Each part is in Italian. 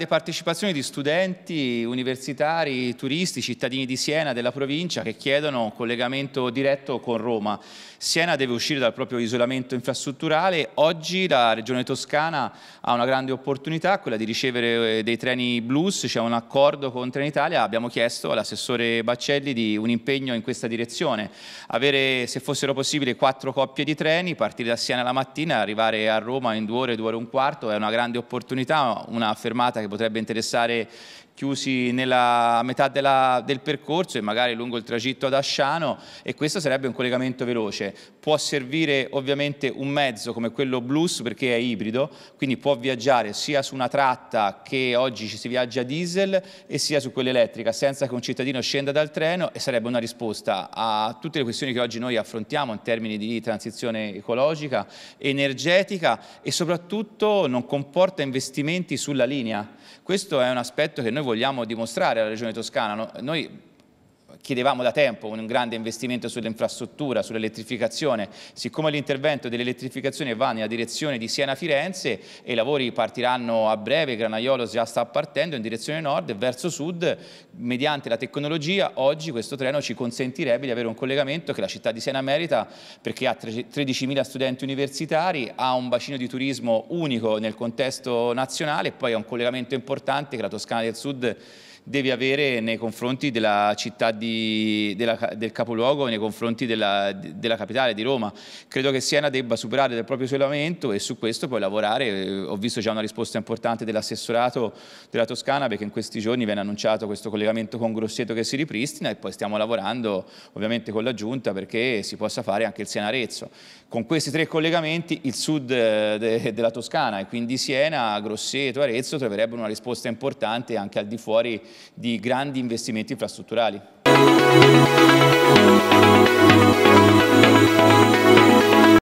grande partecipazione di studenti, universitari, turisti, cittadini di Siena, della provincia, che chiedono un collegamento diretto con Roma. Siena deve uscire dal proprio isolamento infrastrutturale. Oggi la Regione Toscana ha una grande opportunità, quella di ricevere eh, dei treni blues. C'è un accordo con Trenitalia. Abbiamo chiesto all'assessore Baccelli di un impegno in questa direzione. Avere, se fossero possibili, quattro coppie di treni, partire da Siena la mattina, e arrivare a Roma in due ore, due ore e un quarto, è una grande opportunità, una fermata che potrebbe interessare chiusi nella metà della, del percorso e magari lungo il tragitto ad Asciano e questo sarebbe un collegamento veloce. Può servire ovviamente un mezzo come quello Blues perché è ibrido, quindi può viaggiare sia su una tratta che oggi ci si viaggia a diesel e sia su quella elettrica senza che un cittadino scenda dal treno e sarebbe una risposta a tutte le questioni che oggi noi affrontiamo in termini di transizione ecologica, energetica e soprattutto non comporta investimenti sulla linea. Questo è un aspetto che noi vogliamo vogliamo dimostrare alla Regione Toscana. No? Noi chiedevamo da tempo un grande investimento sull'infrastruttura, sull'elettrificazione, siccome l'intervento dell'elettrificazione va nella direzione di Siena-Firenze e i lavori partiranno a breve, Granaiolo già sta partendo in direzione nord e verso sud, mediante la tecnologia oggi questo treno ci consentirebbe di avere un collegamento che la città di Siena merita perché ha 13.000 studenti universitari, ha un bacino di turismo unico nel contesto nazionale e poi ha un collegamento importante che la Toscana del Sud devi avere nei confronti della città di, della, del capoluogo, nei confronti della, della, capitale di Roma. Credo che Siena debba superare il proprio isolamento e su questo puoi lavorare. Eh, ho visto già una risposta importante dell'assessorato della Toscana perché in questi giorni viene annunciato questo collegamento con Grosseto che si ripristina e poi stiamo lavorando ovviamente con la giunta perché si possa fare anche il Siena-Arezzo. Con questi tre collegamenti il sud eh, de, della Toscana e quindi Siena, Grosseto, Arezzo troverebbero una risposta importante anche al di fuori di grandi investimenti infrastrutturali.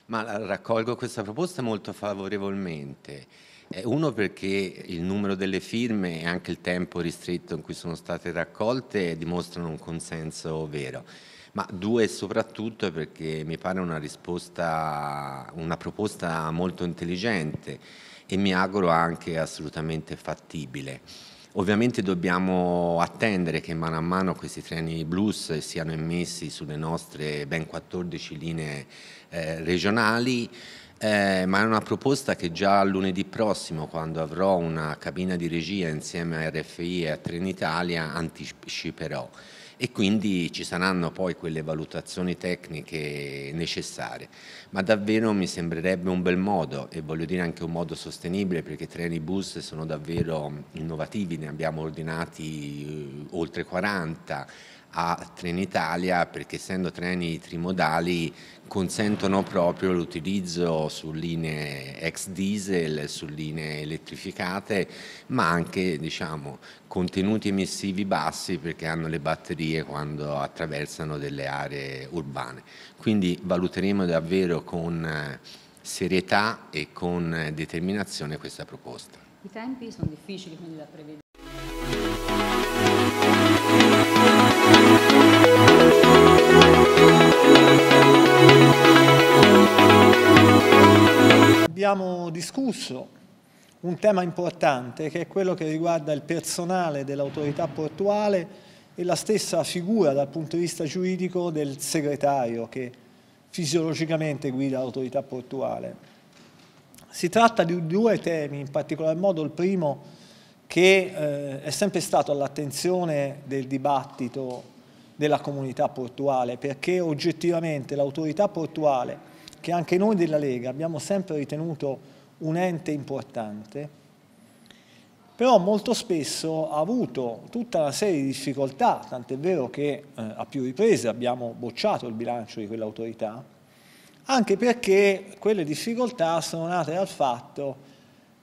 Ma raccolgo questa proposta molto favorevolmente. Eh, uno perché il numero delle firme e anche il tempo ristretto in cui sono state raccolte dimostrano un consenso vero, ma due soprattutto perché mi pare una risposta, una proposta molto intelligente e mi auguro anche assolutamente fattibile. Ovviamente dobbiamo attendere che mano a mano questi treni blues siano immessi sulle nostre ben 14 linee eh, regionali. Eh, ma è una proposta che già lunedì prossimo, quando avrò una cabina di regia insieme a RFI e a Trenitalia, anticiperò e quindi ci saranno poi quelle valutazioni tecniche necessarie ma davvero mi sembrerebbe un bel modo e voglio dire anche un modo sostenibile perché i treni bus sono davvero innovativi, ne abbiamo ordinati eh, oltre 40 a Trenitalia perché essendo treni trimodali consentono proprio l'utilizzo su linee ex diesel, su linee elettrificate, ma anche diciamo, contenuti emissivi bassi perché hanno le batterie quando attraversano delle aree urbane. Quindi valuteremo davvero davvero con eh, serietà e con eh, determinazione questa proposta. I tempi sono difficili quindi da prevedere. Abbiamo discusso un tema importante che è quello che riguarda il personale dell'autorità portuale e la stessa figura dal punto di vista giuridico del segretario che fisiologicamente guida l'autorità portuale. Si tratta di due temi, in particolar modo il primo che eh, è sempre stato all'attenzione del dibattito della comunità portuale, perché oggettivamente l'autorità portuale, che anche noi della Lega abbiamo sempre ritenuto un ente importante, però molto spesso ha avuto tutta una serie di difficoltà, tant'è vero che eh, a più riprese abbiamo bocciato il bilancio di quell'autorità, anche perché quelle difficoltà sono nate dal fatto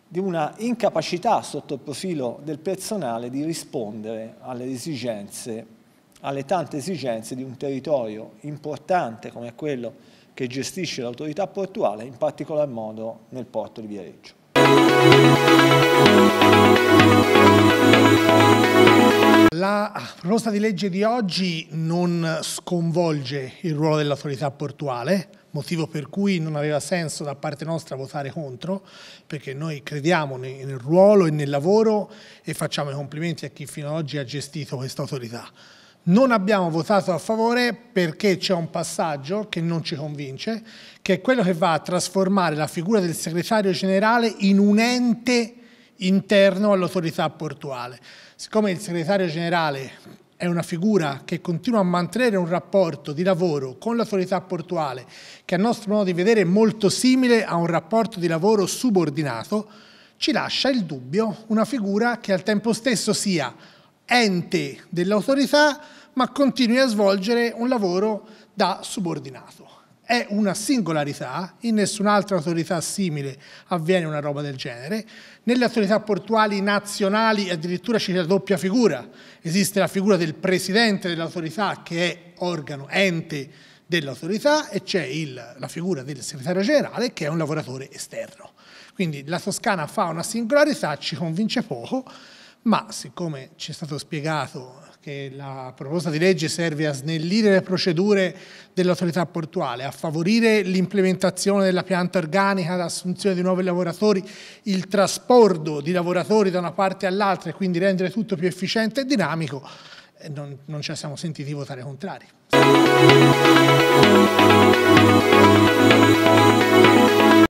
di una incapacità sotto il profilo del personale di rispondere alle esigenze, alle tante esigenze di un territorio importante come quello che gestisce l'autorità portuale, in particolar modo nel porto di Viareggio. La proposta di legge di oggi non sconvolge il ruolo dell'autorità portuale, motivo per cui non aveva senso da parte nostra votare contro, perché noi crediamo nel ruolo e nel lavoro e facciamo i complimenti a chi fino ad oggi ha gestito questa autorità. Non abbiamo votato a favore perché c'è un passaggio che non ci convince, che è quello che va a trasformare la figura del segretario generale in un ente interno all'autorità portuale. Siccome il segretario generale è una figura che continua a mantenere un rapporto di lavoro con l'autorità portuale che a nostro modo di vedere è molto simile a un rapporto di lavoro subordinato, ci lascia il dubbio una figura che al tempo stesso sia ente dell'autorità ma continui a svolgere un lavoro da subordinato è una singolarità, in nessun'altra autorità simile avviene una roba del genere. Nelle autorità portuali nazionali addirittura c'è la doppia figura, esiste la figura del presidente dell'autorità che è organo, ente dell'autorità e c'è la figura del segretario generale che è un lavoratore esterno. Quindi la Toscana fa una singolarità, ci convince poco, ma siccome ci è stato spiegato che la proposta di legge serve a snellire le procedure dell'autorità portuale, a favorire l'implementazione della pianta organica, l'assunzione di nuovi lavoratori, il trasporto di lavoratori da una parte all'altra e quindi rendere tutto più efficiente e dinamico, non, non ce siamo sentiti votare contrari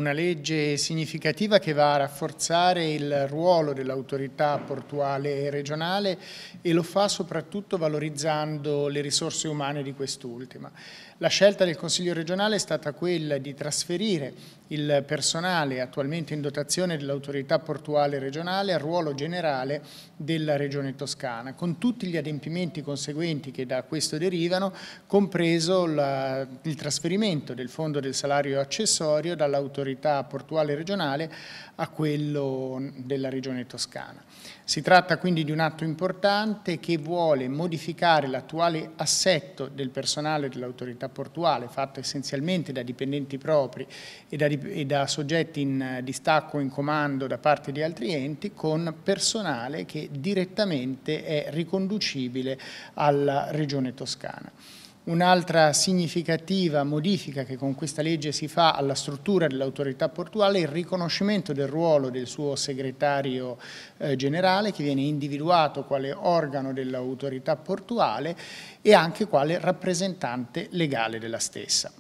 una legge significativa che va a rafforzare il ruolo dell'autorità portuale regionale e lo fa soprattutto valorizzando le risorse umane di quest'ultima. La scelta del Consiglio regionale è stata quella di trasferire il personale attualmente in dotazione dell'autorità portuale regionale al ruolo generale della Regione Toscana, con tutti gli adempimenti conseguenti che da questo derivano, compreso la, il trasferimento del fondo del salario accessorio dall'autorità dell'autorità portuale regionale a quello della regione toscana. Si tratta quindi di un atto importante che vuole modificare l'attuale assetto del personale dell'autorità portuale, fatto essenzialmente da dipendenti propri e da, e da soggetti in distacco o in comando da parte di altri enti, con personale che direttamente è riconducibile alla regione toscana. Un'altra significativa modifica che con questa legge si fa alla struttura dell'autorità portuale è il riconoscimento del ruolo del suo segretario eh, generale che viene individuato quale organo dell'autorità portuale e anche quale rappresentante legale della stessa.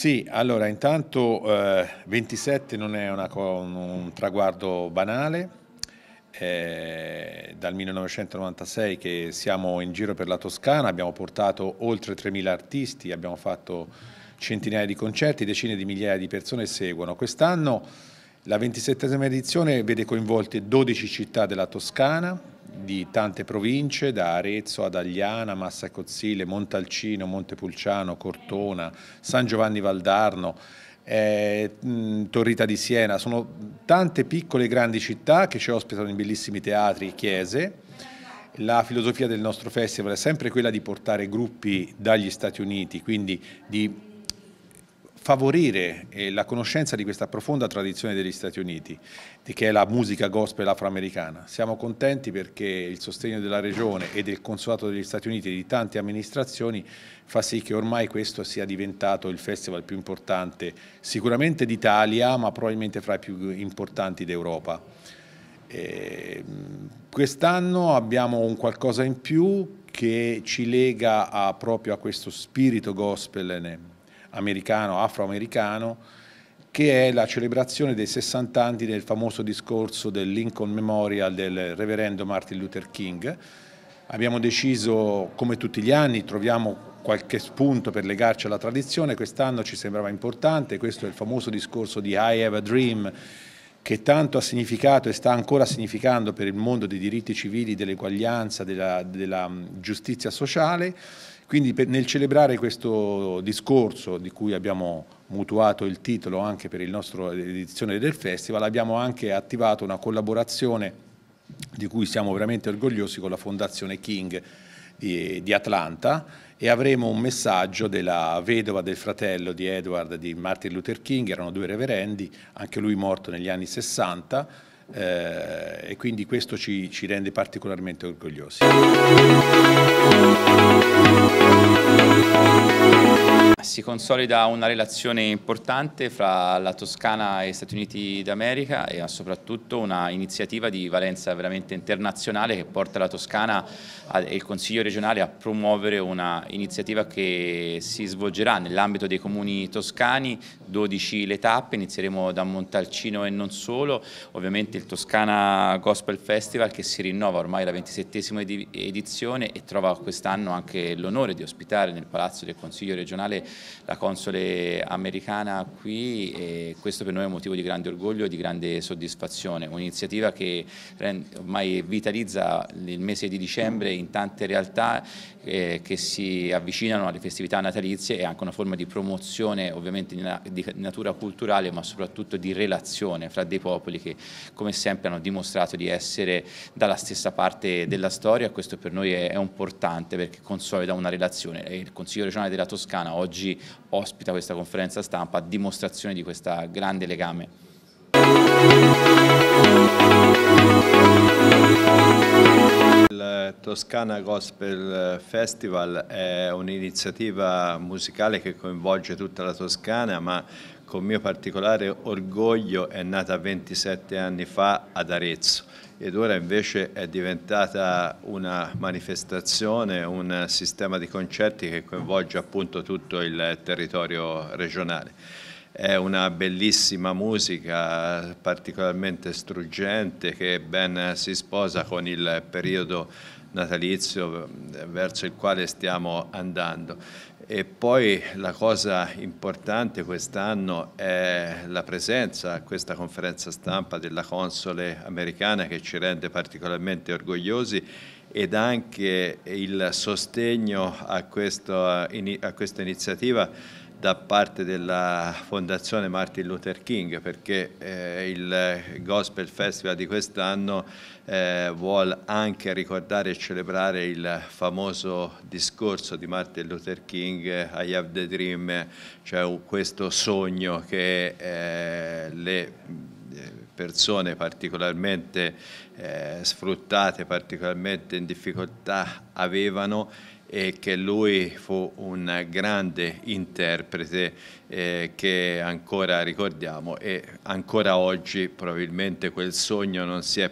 Sì, allora intanto eh, 27 non è una, un traguardo banale, eh, dal 1996 che siamo in giro per la Toscana, abbiamo portato oltre 3.000 artisti, abbiamo fatto centinaia di concerti, decine di migliaia di persone seguono. Quest'anno la 27esima edizione vede coinvolte 12 città della Toscana, di tante province, da Arezzo ad Agliana, Massa Cozzile, Montalcino, Montepulciano, Cortona, San Giovanni Valdarno, eh, Torrita di Siena, sono tante piccole e grandi città che ci ospitano in bellissimi teatri e chiese. La filosofia del nostro festival è sempre quella di portare gruppi dagli Stati Uniti, quindi di favorire eh, la conoscenza di questa profonda tradizione degli Stati Uniti, che è la musica gospel afroamericana. Siamo contenti perché il sostegno della Regione e del Consolato degli Stati Uniti e di tante amministrazioni fa sì che ormai questo sia diventato il festival più importante sicuramente d'Italia, ma probabilmente fra i più importanti d'Europa. Ehm, quest'anno abbiamo un qualcosa in più che ci lega a, proprio a questo spirito gospel americano, afroamericano, che è la celebrazione dei 60 anni del famoso discorso del Lincoln Memorial del reverendo Martin Luther King. Abbiamo deciso, come tutti gli anni, troviamo qualche spunto per legarci alla tradizione, quest'anno ci sembrava importante, questo è il famoso discorso di I Have a Dream che tanto ha significato e sta ancora significando per il mondo dei diritti civili, dell'eguaglianza, della, della giustizia sociale quindi per, nel celebrare questo discorso di cui abbiamo mutuato il titolo anche per la nostra eh, edizione del festival, abbiamo anche attivato una collaborazione di cui siamo veramente orgogliosi con la Fondazione King di, di Atlanta e avremo un messaggio della vedova del fratello di Edward di Martin Luther King, erano due reverendi, anche lui morto negli anni 60, eh, e quindi questo ci, ci rende particolarmente orgogliosi. Si consolida una relazione importante fra la Toscana e gli Stati Uniti d'America e soprattutto una iniziativa di valenza veramente internazionale che porta la Toscana e il Consiglio regionale a promuovere una iniziativa che si svolgerà nell'ambito dei comuni toscani, 12 le tappe, inizieremo da Montalcino e non solo, ovviamente il Toscana Gospel Festival che si rinnova ormai la 27esima edizione e trova quest'anno anche l'onore di ospitare nel Palazzo del Consiglio regionale la console americana qui e questo per noi è un motivo di grande orgoglio e di grande soddisfazione, un'iniziativa che ormai vitalizza il mese di dicembre in tante realtà eh, che si avvicinano alle festività natalizie e anche una forma di promozione ovviamente di, natura culturale ma soprattutto di relazione fra dei popoli che come sempre hanno dimostrato di essere dalla stessa parte della storia, questo per noi è, è importante perché consolida una relazione e il Consiglio regionale della Toscana oggi oggi ospita questa conferenza stampa a dimostrazione di questo grande legame. il eh, Toscana Gospel eh, Festival è un'iniziativa musicale che coinvolge tutta la Toscana, ma con mio particolare orgoglio è nata 27 anni fa ad Arezzo ed ora invece è diventata una manifestazione, un sistema di concerti che coinvolge appunto tutto il territorio regionale. È una bellissima musica particolarmente struggente che ben si sposa con il periodo natalizio eh, verso il quale stiamo andando. E poi la cosa importante quest'anno è la presenza a questa conferenza stampa della console americana che ci rende particolarmente orgogliosi ed anche il sostegno a, questo, a questa iniziativa da parte della Fondazione Martin Luther King perché eh, il Gospel Festival di quest'anno eh, vuole anche ricordare e celebrare il famoso discorso di Martin Luther King, I have the dream, cioè questo sogno che eh, le eh, persone particolarmente eh, sfruttate, particolarmente in difficoltà avevano e che lui fu un grande interprete eh, che ancora ricordiamo e ancora oggi probabilmente quel sogno non si è,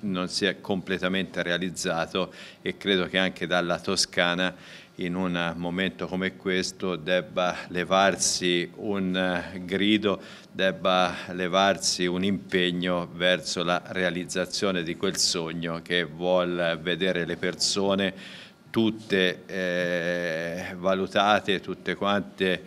non si è completamente realizzato e credo che anche dalla Toscana in un momento come questo debba levarsi un eh, grido, debba levarsi un impegno verso la realizzazione di quel sogno che vuol vedere le persone tutte eh, valutate, tutte quante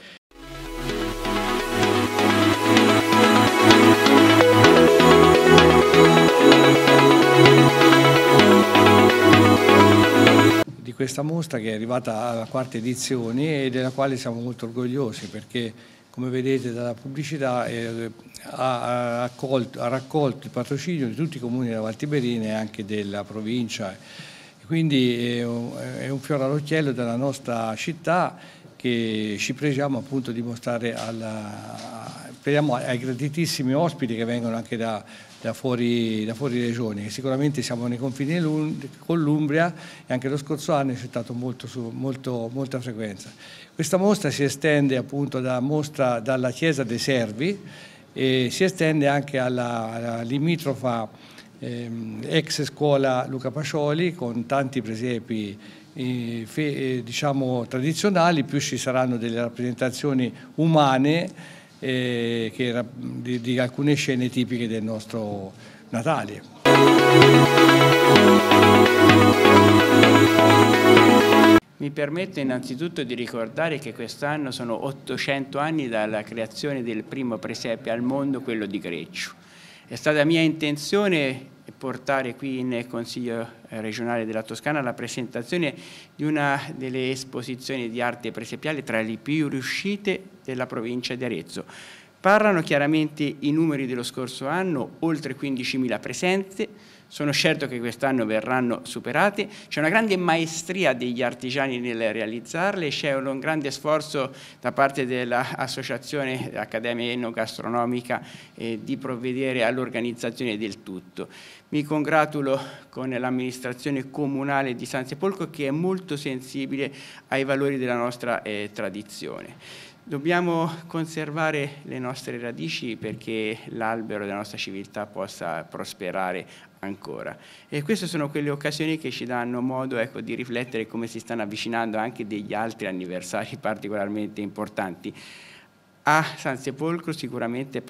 di questa mostra che è arrivata alla quarta edizione e della quale siamo molto orgogliosi perché come vedete dalla pubblicità eh, ha, raccolto, ha, raccolto, il patrocinio di tutti i comuni della Valtiberina e anche della provincia quindi è un, è un fiore all'occhiello della nostra città che ci pregiamo appunto di mostrare alla, ai graditissimi ospiti che vengono anche da, da, fuori, da fuori regione. Sicuramente siamo nei confini con l'Umbria e anche lo scorso anno è stato molto, su, molto, molta frequenza. Questa mostra si estende appunto da mostra dalla Chiesa dei Servi e si estende anche alla, alla limitrofa Ehm, ex scuola Luca Pacioli con tanti presepi eh, fe, eh, diciamo, tradizionali, più ci saranno delle rappresentazioni umane eh, che, di, di, alcune scene tipiche del nostro Natale. Mi permetto innanzitutto di ricordare che quest'anno sono 800 anni dalla creazione del primo presepe al mondo, quello di Greccio è stata mia intenzione portare qui nel Consiglio eh, regionale della Toscana la presentazione di una delle esposizioni di arte presepiale tra le più riuscite della provincia di Arezzo. Parlano chiaramente i numeri dello scorso anno, oltre 15.000 presenze, sono certo che quest'anno verranno superate, c'è una grande maestria degli artigiani nel realizzarle, c'è un grande sforzo da parte dell'Associazione Accademia Enogastronomica eh, di provvedere all'organizzazione del tutto. Mi congratulo con l'amministrazione comunale di San Sepolco che è molto sensibile ai valori della nostra eh, tradizione. Dobbiamo conservare le nostre radici perché l'albero della nostra civiltà possa prosperare ancora. E queste sono quelle occasioni che ci danno modo ecco, di riflettere come si stanno avvicinando anche degli altri anniversari particolarmente importanti a San Sepolcro sicuramente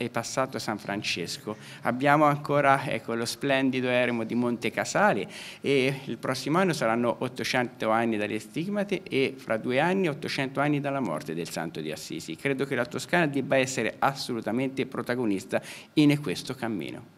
è, passato San Francesco. Abbiamo ancora ecco, lo splendido eremo di Monte Casale e il prossimo anno saranno 800 anni dalle stigmate e fra due anni 800 anni dalla morte del santo di Assisi. Credo che la Toscana debba essere assolutamente protagonista in questo cammino.